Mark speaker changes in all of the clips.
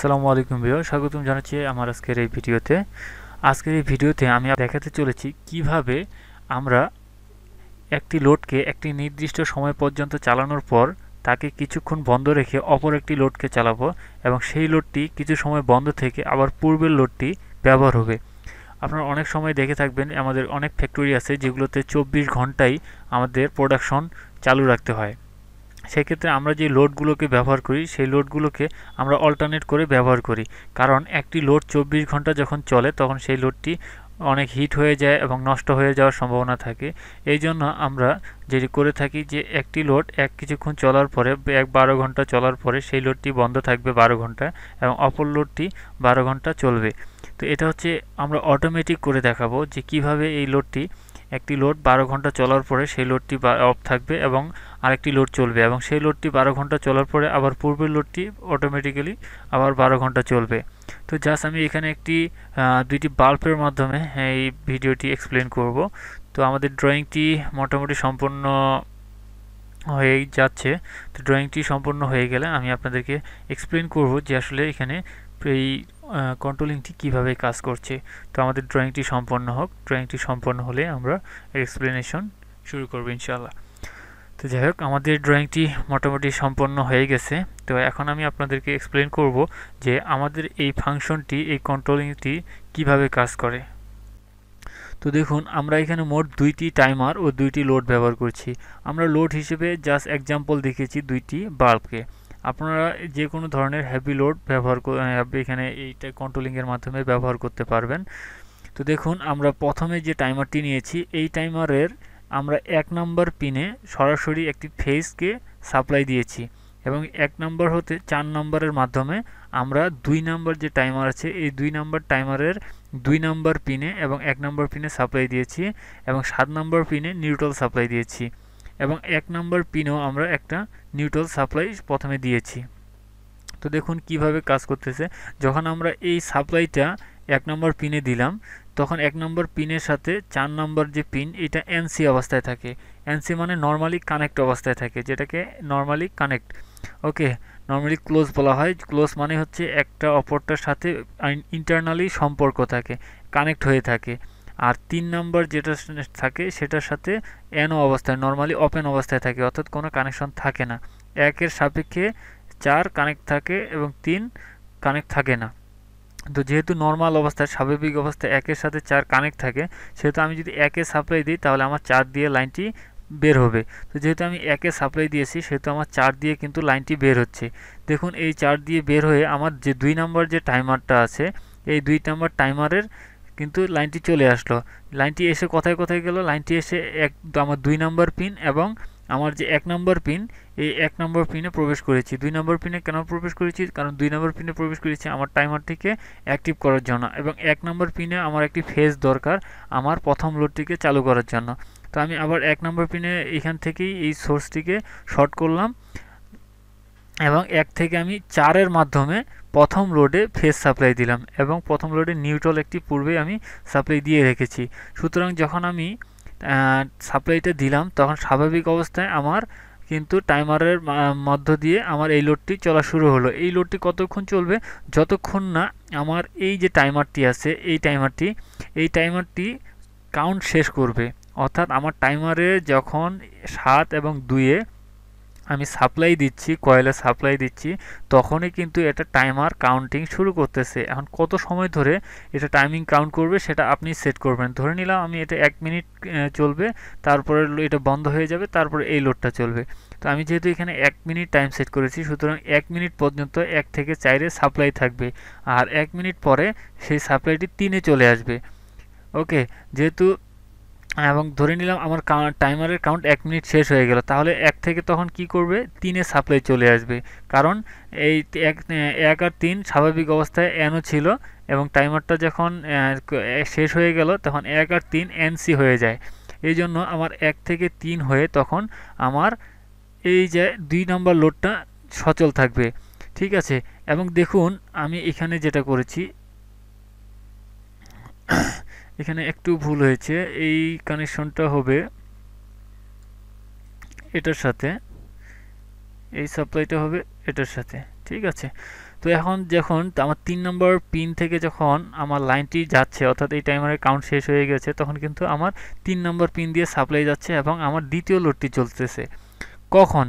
Speaker 1: আসসালামু আলাইকুম ভিউয়ার স্বাগতম জানাচ্ছি আমার আজকের এই ভিডিওতে আজকের এই ভিডিওতে আমি দেখাতে চলেছি কিভাবে আমরা একটি লোডকে একটি নির্দিষ্ট সময় পর্যন্ত চালানোর পর তাকে কিছুক্ষণ বন্ধ রেখে অপর একটি লোডকে চালাবো এবং সেই লোডটি কিছু সময় বন্ধ থেকে আবার পূর্বের লোডটি ব্যবহার হবে আপনারা অনেক সময় দেখে থাকবেন আমাদের অনেক ফ্যাক্টরি আছে যেগুলোতে চব্বিশ ঘন্টাই আমাদের প্রোডাকশন চালু রাখতে হয় সেক্ষেত্রে আমরা যে লোডগুলোকে ব্যবহার করি সেই লোডগুলোকে আমরা অল্টারনেট করে ব্যবহার করি কারণ একটি লোড চব্বিশ ঘন্টা যখন চলে তখন সেই লোডটি অনেক হিট হয়ে যায় এবং নষ্ট হয়ে যাওয়ার সম্ভাবনা থাকে এই জন্য আমরা যেটি করে থাকি যে একটি লোড এক কিছুক্ষণ চলার পরে এক বারো ঘন্টা চলার পরে সেই লোডটি বন্ধ থাকবে বারো ঘন্টা এবং অপর লোডটি বারো ঘন্টা চলবে তো এটা হচ্ছে আমরা অটোমেটিক করে দেখাবো যে কিভাবে এই লোডটি একটি লোড বারো ঘন্টা চলার পরে সেই লোডটি অফ থাকবে এবং আরেকটি লোড চলবে এবং সেই লোডটি বারো ঘন্টা চলার পরে আবার পূর্বের লোডটি অটোমেটিক্যালি আবার বারো ঘন্টা চলবে তো জাস্ট আমি এখানে একটি দুইটি বাল্বের মাধ্যমে এই ভিডিওটি এক্সপ্লেন করব তো আমাদের ড্রয়িংটি মোটামুটি সম্পূর্ণ হয়ে যাচ্ছে তো ড্রয়িংটি সম্পূর্ণ হয়ে গেলে আমি আপনাদেরকে এক্সপ্লেন করব যে আসলে এখানে এই কন্ট্রোলিংটি কিভাবে কাজ করছে তো আমাদের ড্রয়িংটি সম্পন্ন হোক ড্রয়িংটি সম্পন্ন হলে আমরা এক্সপ্লেনেশন শুরু করবো ইনশাআল্লাহ তো যাই হোক আমাদের ড্রয়িংটি মোটামুটি সম্পন্ন হয়ে গেছে তো এখন আমি আপনাদেরকে এক্সপ্লেন করব যে আমাদের এই ফাংশনটি এই কন্ট্রোলিংটি কিভাবে কাজ করে তো দেখুন আমরা এখানে মোট দুইটি টাইমার ও দুইটি লোড ব্যবহার করছি আমরা লোড হিসেবে জাস্ট এক্সাম্পল দেখেছি দুইটি বাল্বকে আপনারা যে কোনো ধরনের হ্যাভি লোড ব্যবহার এখানে এইটা কন্ট্রোলিংয়ের মাধ্যমে ব্যবহার করতে পারবেন তো দেখুন আমরা প্রথমে যে টাইমারটি নিয়েছি এই টাইমারের আমরা এক নম্বর পিনে সরাসরি একটি ফেজকে সাপ্লাই দিয়েছি এবং এক নম্বর হতে চার নম্বরের মাধ্যমে আমরা দুই নম্বর যে টাইমার আছে এই দুই নম্বর টাইমারের দুই নম্বর পিনে এবং এক নম্বর পিনে সাপ্লাই দিয়েছি এবং সাত নম্বর পিনে নিউট্রাল সাপ্লাই দিয়েছি এবং এক নম্বর পিনেও আমরা একটা নিউট্রাল সাপ্লাই প্রথমে দিয়েছি তো দেখুন কিভাবে কাজ করতেছে যখন আমরা এই সাপ্লাইটা এক নম্বর পিনে দিলাম তখন এক নম্বর পিনের সাথে চার নম্বর যে পিন এটা এনসি অবস্থায় থাকে এনসি মানে নর্মালি কানেক্ট অবস্থায় থাকে যেটাকে normally connect okay normally close বলা হয় ক্লোজ মানে হচ্ছে একটা অপরটার সাথে ইন্টারনালি সম্পর্ক থাকে কানেক্ট হয়ে থাকে আর তিন নম্বর যেটা থাকে সেটার সাথে এনও অবস্থায় নর্মালি ওপেন অবস্থায় থাকে অর্থাৎ কোনো কানেকশন থাকে না একের সাপেক্ষে চার কানেক্ট থাকে এবং তিন কানেক্ট থাকে না তো যেহেতু নর্মাল অবস্থায় স্বাভাবিক অবস্থায় একের সাথে চার কানেক্ট থাকে সেহেতু আমি যদি একে সাপ্লাই দিই তাহলে আমার চার দিয়ে লাইনটি বের হবে তো যেহেতু আমি একে সাপ্লাই দিয়েছি সেহেতু আমার চার দিয়ে কিন্তু লাইনটি বের হচ্ছে দেখুন এই চার দিয়ে বের হয়ে আমার যে দুই নাম্বার যে টাইমারটা আছে এই দুই নাম্বার টাইমারের কিন্তু লাইনটি চলে আসলো লাইনটি এসে কোথায় কোথায় গেল লাইনটি এসে এক আমার দুই নাম্বার পিন এবং আমার যে এক নম্বর পিন এই এক নম্বর পিনে প্রবেশ করেছি দুই নম্বর পিনে কেন প্রবেশ করেছি কারণ দুই নম্বর পিনে প্রবেশ করেছি আমার টাইমারটিকে অ্যাক্টিভ করার জন্য এবং এক নম্বর পিনে আমার একটি ফেজ দরকার আমার প্রথম লোডটিকে চালু করার জন্য তো আমি আবার এক নম্বর পিনে এখান থেকেই এই সোর্সটিকে শর্ট করলাম এবং এক থেকে আমি চারের মাধ্যমে প্রথম লোডে ফেস সাপ্লাই দিলাম এবং প্রথম লোডে নিউট্রাল একটি পূর্বে আমি সাপ্লাই দিয়ে রেখেছি সুতরাং যখন আমি সাপ্লাইটা দিলাম তখন স্বাভাবিক অবস্থায় আমার কিন্তু টাইমারের মধ্য দিয়ে আমার এই লোডটি চলা শুরু হলো এই লোডটি কতক্ষণ চলবে যতক্ষণ না আমার এই যে টাইমারটি আছে এই টাইমারটি এই টাইমারটি কাউন্ট শেষ করবে অর্থাৎ আমার টাইমারে যখন সাত এবং দুইয়ে আমি সাপ্লাই দিচ্ছি কয়লা সাপ্লাই দিচ্ছি তখনই কিন্তু এটা টাইমার কাউন্টিং শুরু করতেছে এখন কত সময় ধরে এটা টাইমিং কাউন্ট করবে সেটা আপনি সেট করবেন ধরে নিলাম আমি এটা এক মিনিট চলবে তারপরে এটা বন্ধ হয়ে যাবে তারপরে এই লোডটা চলবে তো আমি যেহেতু এখানে এক মিনিট টাইম সেট করেছি সুতরাং এক মিনিট পর্যন্ত এক থেকে চাইরে সাপ্লাই থাকবে আর এক মিনিট পরে সেই সাপ্লাইটি তিনে চলে আসবে ওকে যেহেতু এবং ধরে নিলাম আমার টাইমারের কাউন্ট এক মিনিট শেষ হয়ে গেল তাহলে এক থেকে তখন কি করবে তিনে সাপ্লাই চলে আসবে কারণ এই এক এক আর তিন স্বাভাবিক অবস্থায় এনও ছিল এবং টাইমারটা যখন শেষ হয়ে গেল তখন এক আর তিন এনসি হয়ে যায় এই জন্য আমার এক থেকে তিন হয়ে তখন আমার এই যে দুই নম্বর লোডটা সচল থাকবে ঠিক আছে এবং দেখুন আমি এখানে যেটা করেছি এখানে একটু ভুল হয়েছে এই কানেকশনটা হবে এটার সাথে এই সাপ্লাইটা হবে এটার সাথে ঠিক আছে তো এখন যখন আমার তিন নম্বর পিন থেকে যখন আমার লাইনটি যাচ্ছে অর্থাৎ এই টাইমারের কাউন্ট শেষ হয়ে গেছে তখন কিন্তু আমার তিন নম্বর পিন দিয়ে সাপ্লাই যাচ্ছে এবং আমার দ্বিতীয় লোডটি চলতেছে কখন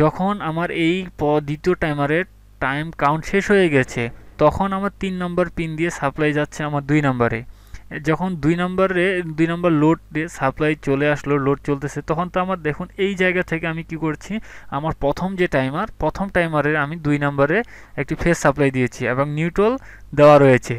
Speaker 1: যখন আমার এই প দ্বিতীয় টাইমারের টাইম কাউন্ট শেষ হয়ে গেছে তখন আমার তিন নম্বর পিন দিয়ে সাপ্লাই যাচ্ছে আমার দুই নম্বরে যখন দুই নম্বরে দুই নম্বর লোড সাপ্লাই চলে আসলো লোড চলতেছে তখন তো আমার দেখুন এই জায়গা থেকে আমি কি করছি আমার প্রথম যে টাইমার প্রথম টাইমারে আমি দুই নম্বরে একটি ফেস সাপ্লাই দিয়েছি এবং নিউট্রাল দেওয়া রয়েছে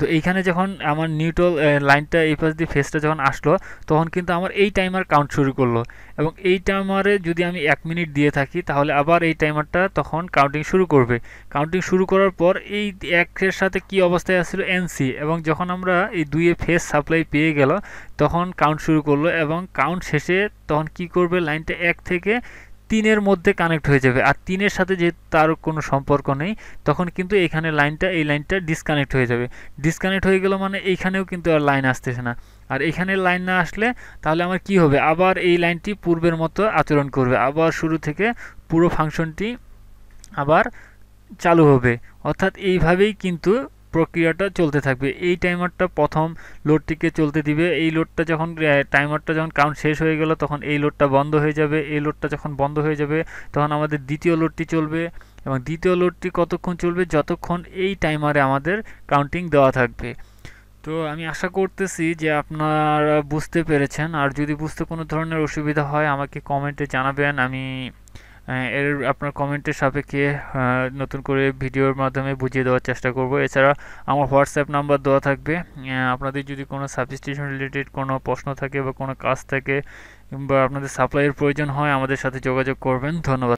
Speaker 1: তো এইখানে যখন আমার নিউট্রাল লাইনটা এই পাশ দিয়ে ফেসটা যখন আসলো তখন কিন্তু আমার এই টাইমার কাউন্ট শুরু করলো এবং এই টাইমারে যদি আমি এক মিনিট দিয়ে থাকি তাহলে আবার এই টাইমারটা তখন কাউন্টিং শুরু করবে কাউন্টিং শুরু করার পর এই একের সাথে কি অবস্থায় আসছিল এনসি এবং যখন আমরা এই দুইয়ে ফেস সাপ্লাই পেয়ে গেল তখন কাউন্ট শুরু করলো এবং কাউন্ট শেষে তখন কি করবে লাইনটা এক থেকে তিনের মধ্যে কানেক্ট হয়ে যাবে আর তিনের সাথে যে তার কোনো সম্পর্ক নেই তখন কিন্তু এখানে লাইনটা এই লাইনটা ডিসকানেক্ট হয়ে যাবে ডিসকানেক্ট হয়ে গেল মানে এইখানেও কিন্তু আর লাইন আসতেছে না আর এখানে লাইন না আসলে তাহলে আমার কি হবে আবার এই লাইনটি পূর্বের মতো আচরণ করবে আবার শুরু থেকে পুরো ফাংশনটি আবার চালু হবে অর্থাৎ এইভাবেই কিন্তু প্রক্রিয়াটা চলতে থাকবে এই টাইমারটা প্রথম লোডটিকে চলতে দিবে এই লোডটা যখন টাইমারটা যখন কাউন্ট শেষ হয়ে গেল তখন এই লোডটা বন্ধ হয়ে যাবে এই লোডটা যখন বন্ধ হয়ে যাবে তখন আমাদের দ্বিতীয় লোডটি চলবে এবং দ্বিতীয় লোডটি কতক্ষণ চলবে যতক্ষণ এই টাইমারে আমাদের কাউন্টিং দেওয়া থাকবে তো আমি আশা করতেছি যে আপনারা বুঝতে পেরেছেন আর যদি বুঝতে কোনো ধরনের অসুবিধা হয় আমাকে কমেন্টে জানাবেন আমি হ্যাঁ, এর আপনার কমেন্টের সাপেক্ষে নতুন করে ভিডিওর মাধ্যমে বুঝিয়ে দেওয়ার চেষ্টা করব এছাড়া আমার হোয়াটসঅ্যাপ নাম্বার দেওয়া থাকবে আপনাদের যদি কোনো সাবস্টিটিউশন রিলেটেড কোনো প্রশ্ন থাকে বা কোনো কাজ থাকে বা আপনাদের সাপ্লাইয়ের প্রয়োজন হয় আমাদের সাথে যোগাযোগ করবেন ধন্যবাদ